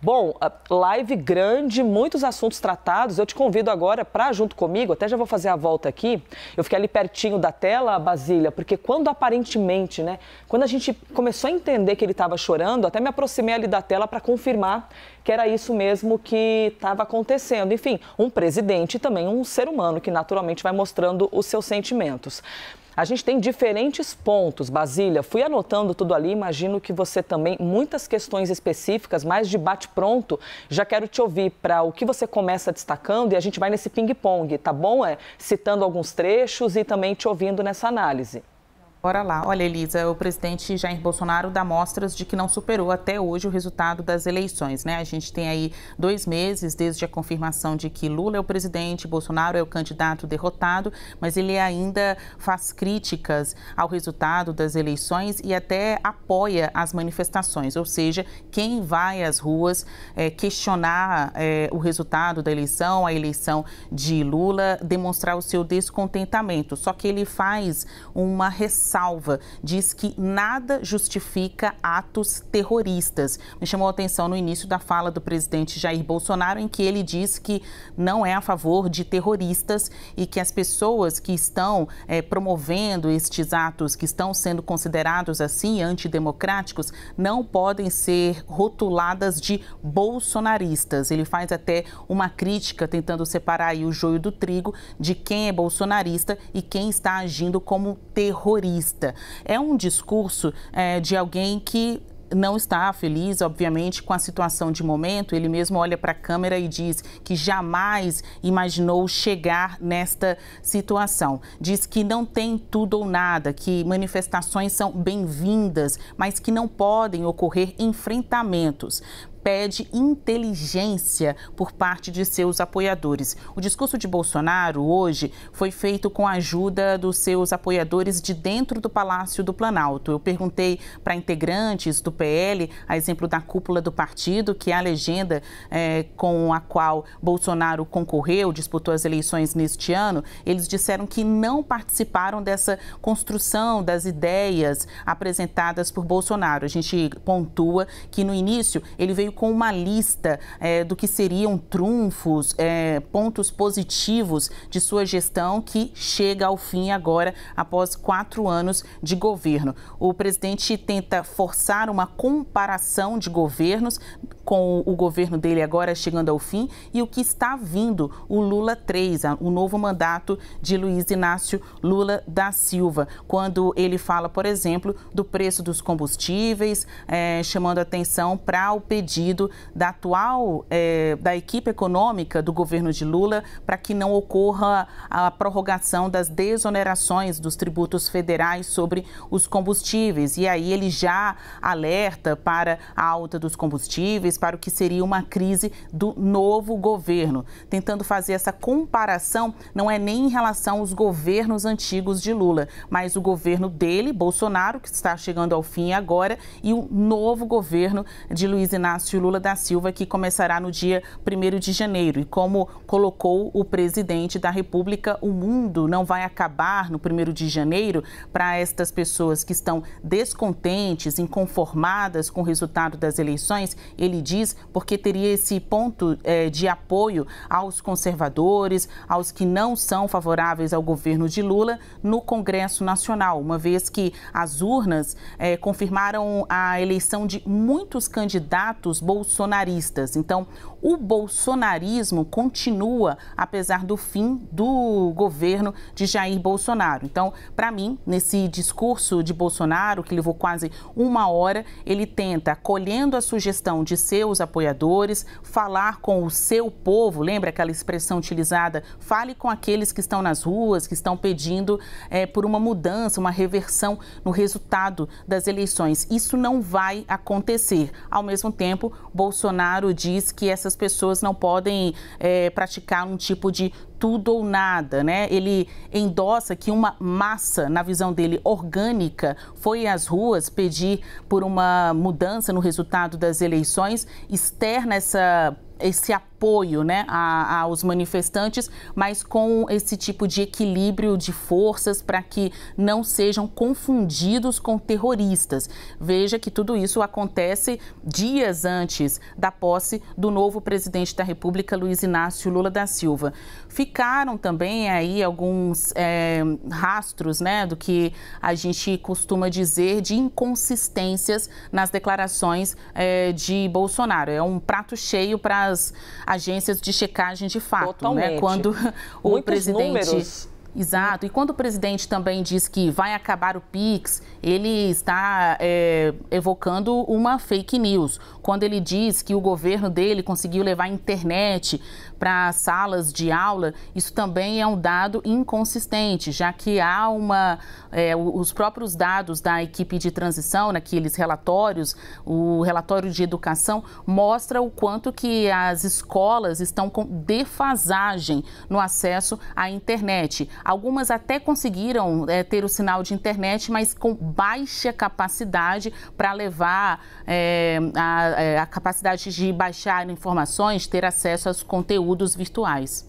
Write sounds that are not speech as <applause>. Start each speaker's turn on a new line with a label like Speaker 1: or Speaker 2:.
Speaker 1: Bom, live grande, muitos assuntos tratados. Eu te convido agora para junto comigo, até já vou fazer a volta aqui. Eu fiquei ali pertinho da tela, Basília, porque quando aparentemente, né, quando a gente começou a entender que ele estava chorando, até me aproximei ali da tela para confirmar que era isso mesmo que estava acontecendo. Enfim, um presidente e também um ser humano que naturalmente vai mostrando os seus sentimentos. A gente tem diferentes pontos, Basília. Fui anotando tudo ali, imagino que você também, muitas questões específicas, mais de bate-pronto. Já quero te ouvir para o que você começa destacando e a gente vai nesse ping-pong, tá bom? É, citando alguns trechos e também te ouvindo nessa análise. Bora lá. Olha, Elisa, o presidente Jair Bolsonaro dá mostras de que não superou até hoje o resultado das eleições, né? A gente tem aí dois meses desde a confirmação de que Lula é o presidente, Bolsonaro é o candidato derrotado, mas ele ainda faz críticas ao resultado das eleições e até apoia as manifestações, ou seja, quem vai às ruas é, questionar é, o resultado da eleição, a eleição de Lula, demonstrar o seu descontentamento. Só que ele faz uma ressalva ressalva, diz que nada justifica atos terroristas. Me chamou a atenção no início da fala do presidente Jair Bolsonaro, em que ele diz que não é a favor de terroristas e que as pessoas que estão é, promovendo estes atos, que estão sendo considerados assim antidemocráticos, não podem ser rotuladas de bolsonaristas. Ele faz até uma crítica tentando separar o joio do trigo de quem é bolsonarista e quem está agindo como terrorista. É um discurso é, de alguém que não está feliz, obviamente, com a situação de momento. Ele mesmo olha para a câmera e diz que jamais imaginou chegar nesta situação. Diz que não tem tudo ou nada, que manifestações são bem-vindas, mas que não podem ocorrer enfrentamentos pede inteligência por parte de seus apoiadores. O discurso de Bolsonaro hoje foi feito com a ajuda dos seus apoiadores de dentro do Palácio do Planalto. Eu perguntei para integrantes do PL, a exemplo da cúpula do partido, que é a legenda é, com a qual Bolsonaro concorreu, disputou as eleições neste ano, eles disseram que não participaram dessa construção das ideias apresentadas por Bolsonaro. A gente pontua que no início ele veio com uma lista é, do que seriam trunfos, é, pontos positivos de sua gestão que chega ao fim agora, após quatro anos de governo. O presidente tenta forçar uma comparação de governos com o governo dele agora chegando ao fim e o que está vindo, o Lula 3, o novo mandato de Luiz Inácio Lula da Silva, quando ele fala, por exemplo, do preço dos combustíveis, é, chamando atenção para o pedido pedido da atual, é, da equipe econômica do governo de Lula para que não ocorra a prorrogação das desonerações dos tributos federais sobre os combustíveis. E aí ele já alerta para a alta dos combustíveis, para o que seria uma crise do novo governo. Tentando fazer essa comparação, não é nem em relação aos governos antigos de Lula, mas o governo dele, Bolsonaro, que está chegando ao fim agora, e o novo governo de Luiz Inácio Cássio Lula da Silva, que começará no dia 1 de janeiro. E como colocou o presidente da República, o mundo não vai acabar no 1 de janeiro para estas pessoas que estão descontentes, inconformadas com o resultado das eleições. Ele diz porque teria esse ponto é, de apoio aos conservadores, aos que não são favoráveis ao governo de Lula no Congresso Nacional, uma vez que as urnas é, confirmaram a eleição de muitos candidatos bolsonaristas. Então, o bolsonarismo continua apesar do fim do governo de Jair Bolsonaro. Então, para mim, nesse discurso de Bolsonaro, que levou quase uma hora, ele tenta, acolhendo a sugestão de seus apoiadores, falar com o seu povo. Lembra aquela expressão utilizada? Fale com aqueles que estão nas ruas, que estão pedindo é, por uma mudança, uma reversão no resultado das eleições. Isso não vai acontecer. Ao mesmo tempo, Bolsonaro diz que essas pessoas não podem é, praticar um tipo de tudo ou nada, né? Ele endossa que uma massa, na visão dele, orgânica, foi às ruas pedir por uma mudança no resultado das eleições, externa essa esse apoio né, a, aos manifestantes, mas com esse tipo de equilíbrio de forças para que não sejam confundidos com terroristas. Veja que tudo isso acontece dias antes da posse do novo presidente da República, Luiz Inácio Lula da Silva. Fica ficaram também aí alguns é, rastros né, do que a gente costuma dizer de inconsistências nas declarações é, de Bolsonaro. É um prato cheio para as agências de checagem de fato, né? Totalmente. né? Quando <laughs> o Muitos presidente. Números Exato. E quando o presidente também diz que vai acabar o PIX, ele está é, evocando uma fake news. Quando ele diz que o governo dele conseguiu levar a internet para salas de aula, isso também é um dado inconsistente, já que há uma. É, os próprios dados da equipe de transição, naqueles relatórios, o relatório de educação, mostra o quanto que as escolas estão com defasagem no acesso à internet. Algumas até conseguiram é, ter o sinal de internet, mas com baixa capacidade para levar é, a, é, a capacidade de baixar informações, ter acesso aos conteúdos virtuais.